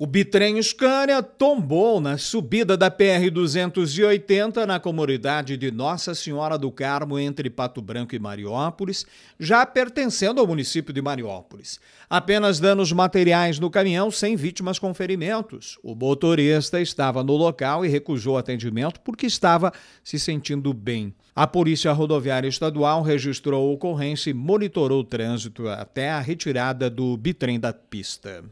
O bitrem Scania tombou na subida da PR-280 na comunidade de Nossa Senhora do Carmo, entre Pato Branco e Mariópolis, já pertencendo ao município de Mariópolis. Apenas danos materiais no caminhão, sem vítimas com ferimentos. O motorista estava no local e recusou atendimento porque estava se sentindo bem. A Polícia Rodoviária Estadual registrou a ocorrência e monitorou o trânsito até a retirada do bitrem da pista.